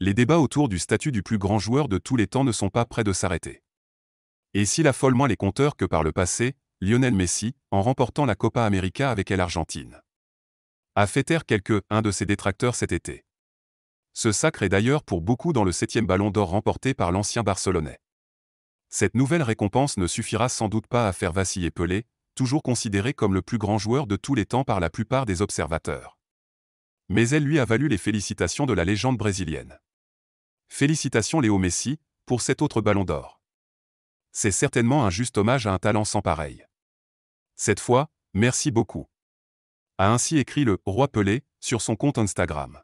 les débats autour du statut du plus grand joueur de tous les temps ne sont pas près de s'arrêter. Et s'il affole moins les compteurs que par le passé, Lionel Messi, en remportant la Copa América avec l'Argentine, a fait taire quelques un de ses détracteurs cet été. Ce sacre est d'ailleurs pour beaucoup dans le septième ballon d'or remporté par l'ancien Barcelonais. Cette nouvelle récompense ne suffira sans doute pas à faire vaciller Pelé, toujours considéré comme le plus grand joueur de tous les temps par la plupart des observateurs. Mais elle lui a valu les félicitations de la légende brésilienne. Félicitations Léo Messi, pour cet autre ballon d'or. C'est certainement un juste hommage à un talent sans pareil. Cette fois, merci beaucoup. A ainsi écrit le roi Pelé sur son compte Instagram.